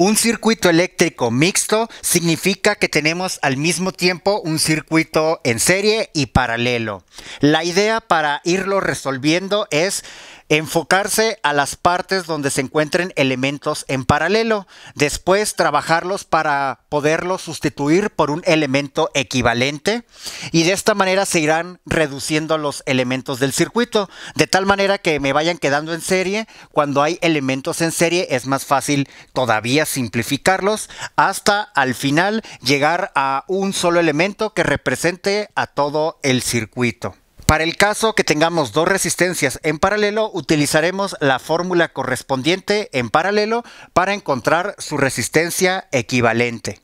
Un circuito eléctrico mixto significa que tenemos al mismo tiempo un circuito en serie y paralelo. La idea para irlo resolviendo es enfocarse a las partes donde se encuentren elementos en paralelo, después trabajarlos para poderlos sustituir por un elemento equivalente y de esta manera se irán reduciendo los elementos del circuito, de tal manera que me vayan quedando en serie, cuando hay elementos en serie es más fácil todavía simplificarlos hasta al final llegar a un solo elemento que represente a todo el circuito. Para el caso que tengamos dos resistencias en paralelo, utilizaremos la fórmula correspondiente en paralelo para encontrar su resistencia equivalente.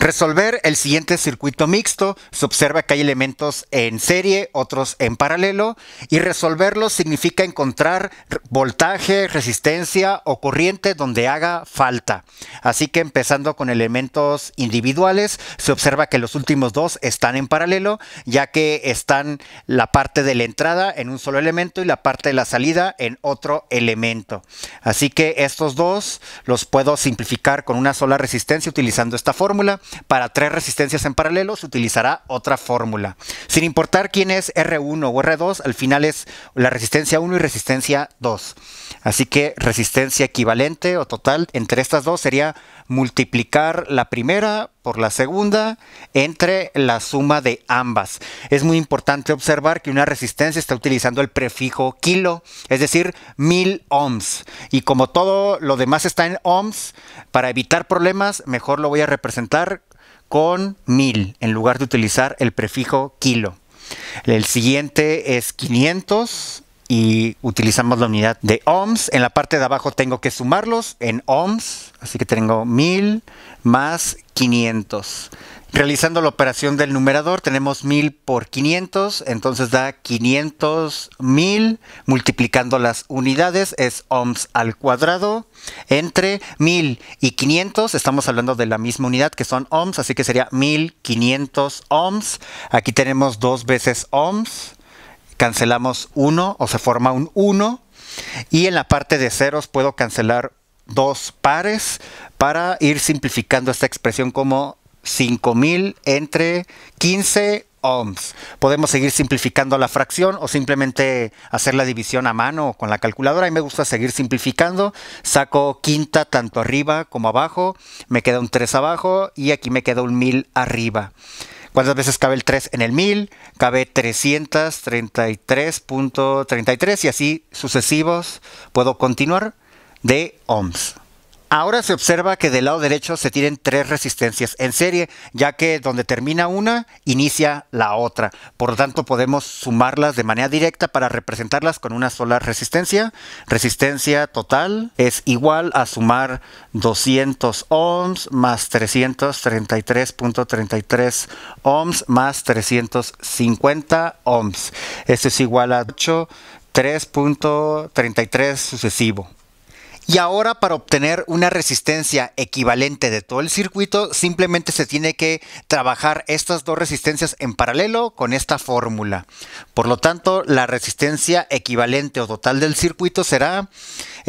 Resolver el siguiente circuito mixto, se observa que hay elementos en serie, otros en paralelo, y resolverlos significa encontrar voltaje, resistencia o corriente donde haga falta. Así que empezando con elementos individuales, se observa que los últimos dos están en paralelo, ya que están la parte de la entrada en un solo elemento y la parte de la salida en otro elemento. Así que estos dos los puedo simplificar con una sola resistencia utilizando esta fórmula. Para tres resistencias en paralelo se utilizará otra fórmula. Sin importar quién es R1 o R2, al final es la resistencia 1 y resistencia 2. Así que resistencia equivalente o total entre estas dos sería multiplicar la primera por la segunda entre la suma de ambas. Es muy importante observar que una resistencia está utilizando el prefijo kilo, es decir, mil ohms. Y como todo lo demás está en ohms, para evitar problemas, mejor lo voy a representar con mil en lugar de utilizar el prefijo kilo. El siguiente es 500 y utilizamos la unidad de ohms. En la parte de abajo tengo que sumarlos en ohms, así que tengo 1000 más 500. Realizando la operación del numerador tenemos 1000 por 500, entonces da 500 1000 multiplicando las unidades es ohms al cuadrado. Entre 1000 y 500 estamos hablando de la misma unidad que son ohms, así que sería 1500 ohms. Aquí tenemos dos veces ohms cancelamos 1 o se forma un 1 y en la parte de ceros puedo cancelar dos pares para ir simplificando esta expresión como 5000 entre 15 ohms. Podemos seguir simplificando la fracción o simplemente hacer la división a mano o con la calculadora. A mí me gusta seguir simplificando. Saco quinta tanto arriba como abajo. Me queda un 3 abajo y aquí me queda un 1000 arriba. ¿Cuántas veces cabe el 3 en el 1000? Cabe 333.33 y así sucesivos. Puedo continuar de ohms. Ahora se observa que del lado derecho se tienen tres resistencias en serie, ya que donde termina una, inicia la otra. Por lo tanto, podemos sumarlas de manera directa para representarlas con una sola resistencia. Resistencia total es igual a sumar 200 ohms más 333.33 ohms más 350 ohms. Esto es igual a 83.33 sucesivo. Y ahora para obtener una resistencia equivalente de todo el circuito, simplemente se tiene que trabajar estas dos resistencias en paralelo con esta fórmula. Por lo tanto, la resistencia equivalente o total del circuito será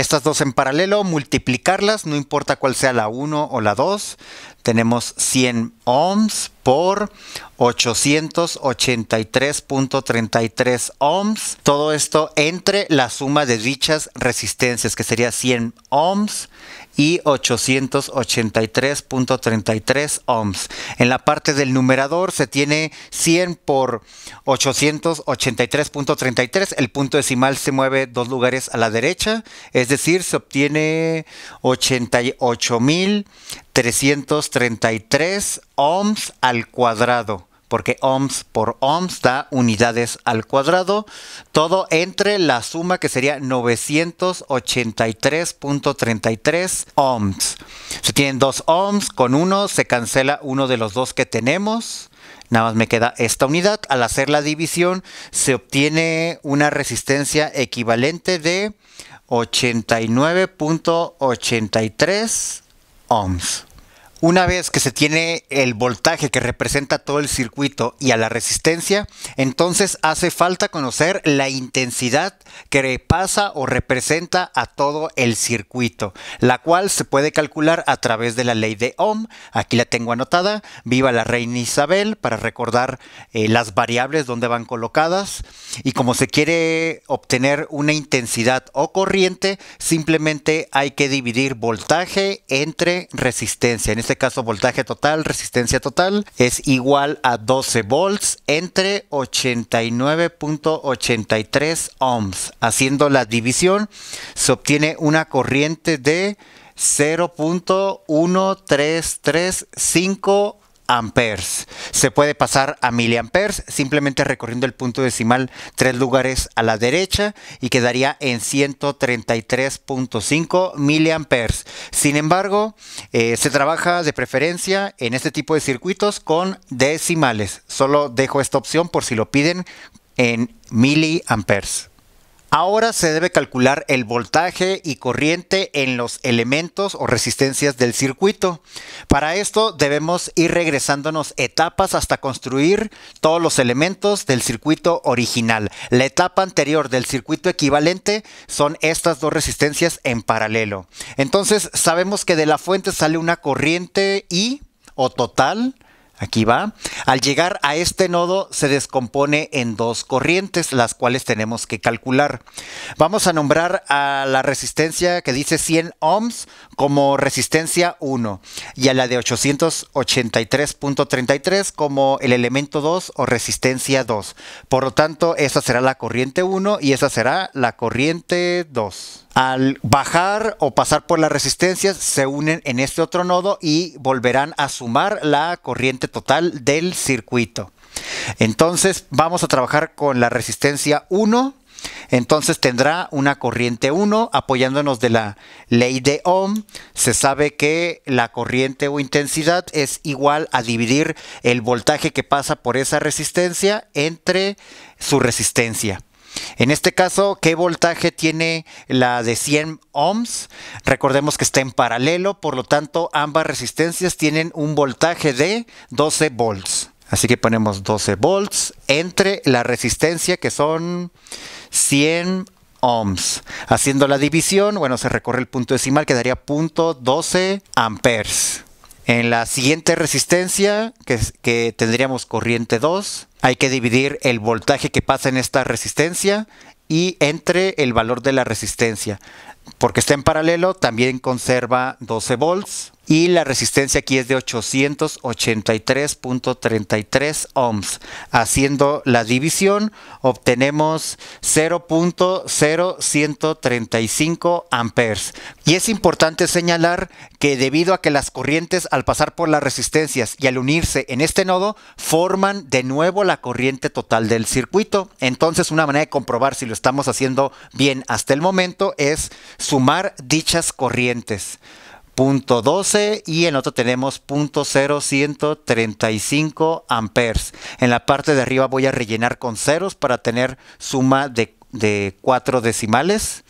estas dos en paralelo, multiplicarlas, no importa cuál sea la 1 o la 2, tenemos 100 ohms por 883.33 ohms. Todo esto entre la suma de dichas resistencias, que sería 100 ohms y 883.33 ohms. En la parte del numerador se tiene 100 por 883.33. El punto decimal se mueve dos lugares a la derecha, es decir, se obtiene 88.333 ohms al cuadrado porque ohms por ohms da unidades al cuadrado, todo entre la suma que sería 983.33 ohms. Si tienen dos ohms, con uno se cancela uno de los dos que tenemos. Nada más me queda esta unidad. Al hacer la división se obtiene una resistencia equivalente de 89.83 ohms. Una vez que se tiene el voltaje que representa todo el circuito y a la resistencia, entonces hace falta conocer la intensidad que pasa o representa a todo el circuito, la cual se puede calcular a través de la ley de Ohm. Aquí la tengo anotada. Viva la reina Isabel para recordar eh, las variables donde van colocadas. Y como se quiere obtener una intensidad o corriente, simplemente hay que dividir voltaje entre resistencia este caso voltaje total, resistencia total, es igual a 12 volts entre 89.83 ohms. Haciendo la división, se obtiene una corriente de 0.1335 amperes. Se puede pasar a miliamperes simplemente recorriendo el punto decimal tres lugares a la derecha y quedaría en 133.5 miliamperes. Sin embargo, eh, se trabaja de preferencia en este tipo de circuitos con decimales. Solo dejo esta opción por si lo piden en miliamperes. Ahora se debe calcular el voltaje y corriente en los elementos o resistencias del circuito. Para esto debemos ir regresándonos etapas hasta construir todos los elementos del circuito original. La etapa anterior del circuito equivalente son estas dos resistencias en paralelo. Entonces sabemos que de la fuente sale una corriente I o total Aquí va. Al llegar a este nodo se descompone en dos corrientes, las cuales tenemos que calcular. Vamos a nombrar a la resistencia que dice 100 ohms como resistencia 1 y a la de 883.33 como el elemento 2 o resistencia 2. Por lo tanto, esa será la corriente 1 y esa será la corriente 2. Al bajar o pasar por las resistencias, se unen en este otro nodo y volverán a sumar la corriente total del circuito. Entonces vamos a trabajar con la resistencia 1. Entonces tendrá una corriente 1 apoyándonos de la ley de Ohm. Se sabe que la corriente o intensidad es igual a dividir el voltaje que pasa por esa resistencia entre su resistencia. En este caso, ¿qué voltaje tiene la de 100 ohms? Recordemos que está en paralelo, por lo tanto ambas resistencias tienen un voltaje de 12 volts. Así que ponemos 12 volts entre la resistencia que son 100 ohms. Haciendo la división, bueno, se recorre el punto decimal, quedaría punto 12 amperes. En la siguiente resistencia, que, que tendríamos corriente 2, hay que dividir el voltaje que pasa en esta resistencia y entre el valor de la resistencia porque está en paralelo, también conserva 12 volts. Y la resistencia aquí es de 883.33 ohms. Haciendo la división obtenemos 0.0135 amperes. Y es importante señalar que debido a que las corrientes al pasar por las resistencias y al unirse en este nodo forman de nuevo la corriente total del circuito. Entonces una manera de comprobar si lo estamos haciendo bien hasta el momento es sumar dichas corrientes. Punto 12 y en otro tenemos punto 0135 amperes. En la parte de arriba voy a rellenar con ceros para tener suma de 4 decimales.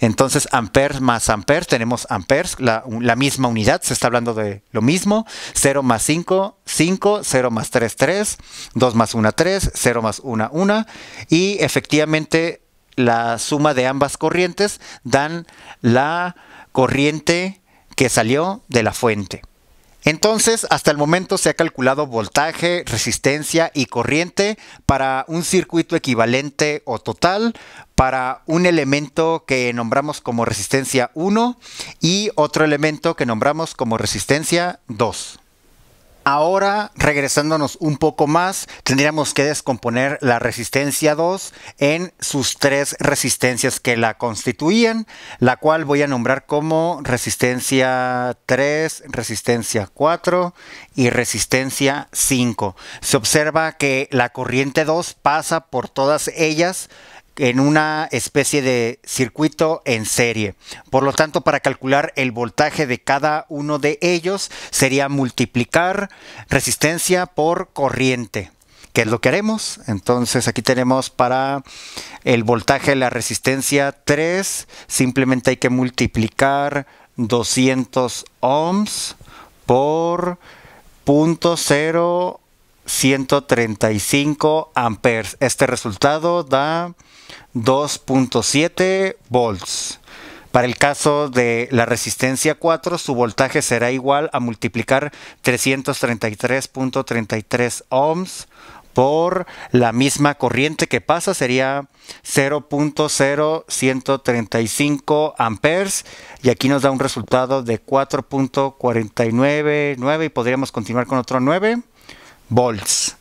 Entonces, amperes más amperes, tenemos amperes, la, la, misma unidad, se está hablando de lo mismo. 0 más 5, 5, 0 más 3, 3, 2 más 1, 3, 0 más 1, 1. Y efectivamente, la suma de ambas corrientes dan la corriente que salió de la fuente. Entonces, hasta el momento se ha calculado voltaje, resistencia y corriente para un circuito equivalente o total, para un elemento que nombramos como resistencia 1 y otro elemento que nombramos como resistencia 2. Ahora, regresándonos un poco más, tendríamos que descomponer la resistencia 2 en sus tres resistencias que la constituían, la cual voy a nombrar como resistencia 3, resistencia 4 y resistencia 5. Se observa que la corriente 2 pasa por todas ellas, en una especie de circuito en serie. Por lo tanto, para calcular el voltaje de cada uno de ellos sería multiplicar resistencia por corriente. ¿Qué es lo que haremos? Entonces aquí tenemos para el voltaje de la resistencia 3, simplemente hay que multiplicar 200 ohms por 0.0 135 amperes. Este resultado da 2.7 volts. Para el caso de la resistencia 4, su voltaje será igual a multiplicar 333.33 ohms por la misma corriente que pasa sería 0.0135 amperes y aquí nos da un resultado de 4.499 y podríamos continuar con otro 9 volts.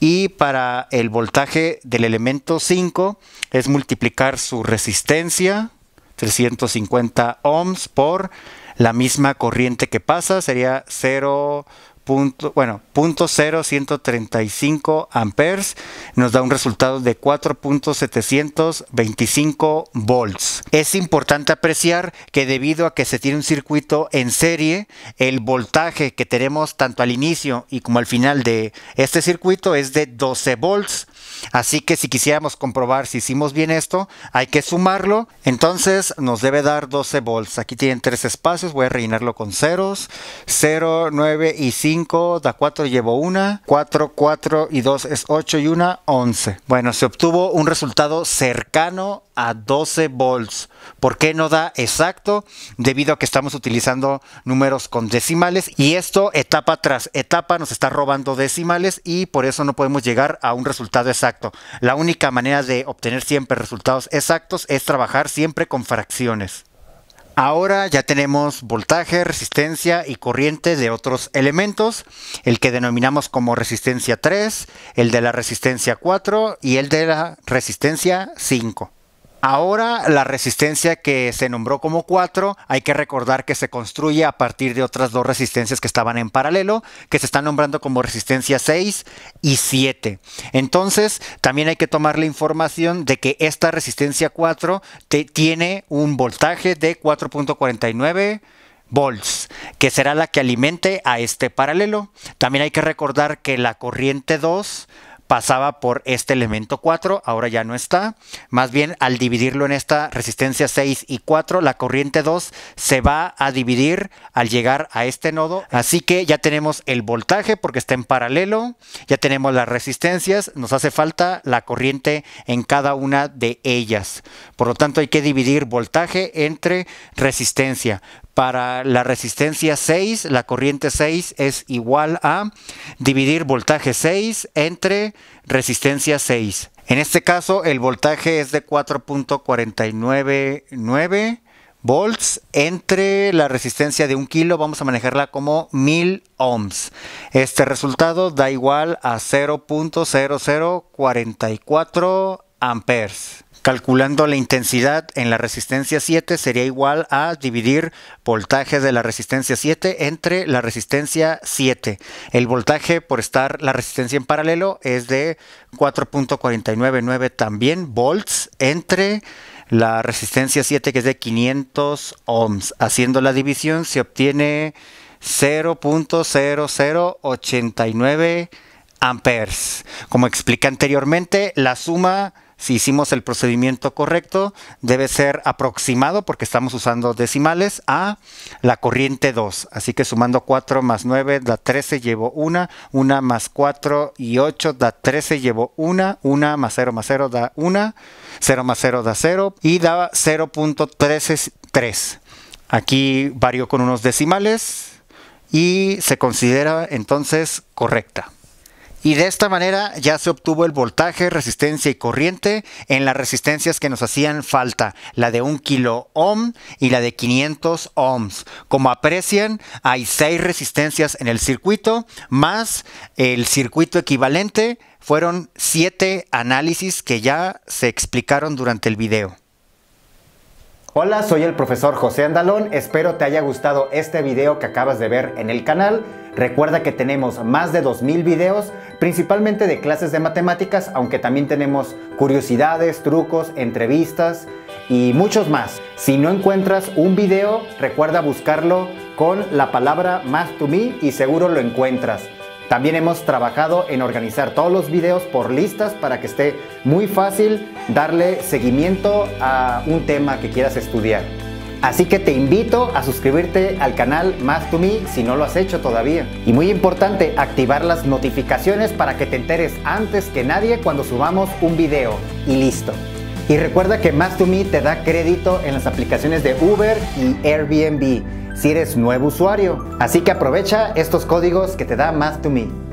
Y para el voltaje del elemento 5 es multiplicar su resistencia, 350 ohms, por la misma corriente que pasa, sería 0 punto, bueno, punto 0.135 amperes nos da un resultado de 4.725 volts. Es importante apreciar que debido a que se tiene un circuito en serie, el voltaje que tenemos tanto al inicio y como al final de este circuito es de 12 volts. Así que si quisiéramos comprobar si hicimos bien esto, hay que sumarlo. Entonces nos debe dar 12 volts. Aquí tienen tres espacios, voy a rellenarlo con ceros. 0, 9 y 5 da 4, llevo 1. 4, 4 y 2 es 8 y 1, 11. Bueno, se obtuvo un resultado cercano 12 volts. ¿Por qué no da exacto? Debido a que estamos utilizando números con decimales y esto etapa tras etapa nos está robando decimales y por eso no podemos llegar a un resultado exacto. La única manera de obtener siempre resultados exactos es trabajar siempre con fracciones. Ahora ya tenemos voltaje, resistencia y corriente de otros elementos, el que denominamos como resistencia 3, el de la resistencia 4 y el de la resistencia 5. Ahora la resistencia que se nombró como 4, hay que recordar que se construye a partir de otras dos resistencias que estaban en paralelo, que se están nombrando como resistencia 6 y 7. Entonces, también hay que tomar la información de que esta resistencia 4 tiene un voltaje de 4.49 volts, que será la que alimente a este paralelo. También hay que recordar que la corriente 2 pasaba por este elemento 4, ahora ya no está. Más bien al dividirlo en esta resistencia 6 y 4, la corriente 2 se va a dividir al llegar a este nodo. Así que ya tenemos el voltaje porque está en paralelo, ya tenemos las resistencias, nos hace falta la corriente en cada una de ellas. Por lo tanto hay que dividir voltaje entre resistencia. Para la resistencia 6, la corriente 6 es igual a dividir voltaje 6 entre resistencia 6. En este caso el voltaje es de 4.499 volts entre la resistencia de un kilo vamos a manejarla como 1000 ohms este resultado da igual a 0.0044 amperes. Calculando la intensidad en la resistencia 7 sería igual a dividir voltaje de la resistencia 7 entre la resistencia 7. El voltaje por estar la resistencia en paralelo es de 4.499 también volts entre la resistencia 7 que es de 500 ohms. Haciendo la división se obtiene 0.0089 amperes. Como expliqué anteriormente, la suma si hicimos el procedimiento correcto, debe ser aproximado, porque estamos usando decimales, a la corriente 2. Así que sumando 4 más 9 da 13, llevo 1. 1 más 4 y 8 da 13, llevo 1. 1 más 0 más 0 da 1. 0 más 0 da 0. Y da 0.133. Aquí varió con unos decimales y se considera entonces correcta. Y de esta manera ya se obtuvo el voltaje, resistencia y corriente en las resistencias que nos hacían falta, la de 1 kilo ohm y la de 500 ohms. Como aprecian, hay 6 resistencias en el circuito, más el circuito equivalente, fueron 7 análisis que ya se explicaron durante el video. Hola, soy el profesor José Andalón, espero te haya gustado este video que acabas de ver en el canal. Recuerda que tenemos más de 2.000 videos, principalmente de clases de matemáticas, aunque también tenemos curiosidades, trucos, entrevistas y muchos más. Si no encuentras un video, recuerda buscarlo con la palabra math to me y seguro lo encuentras. También hemos trabajado en organizar todos los videos por listas para que esté muy fácil darle seguimiento a un tema que quieras estudiar. Así que te invito a suscribirte al canal Más 2 Me si no lo has hecho todavía. Y muy importante, activar las notificaciones para que te enteres antes que nadie cuando subamos un video. Y listo. Y recuerda que Más 2 Me te da crédito en las aplicaciones de Uber y Airbnb si eres nuevo usuario. Así que aprovecha estos códigos que te da Más2Me.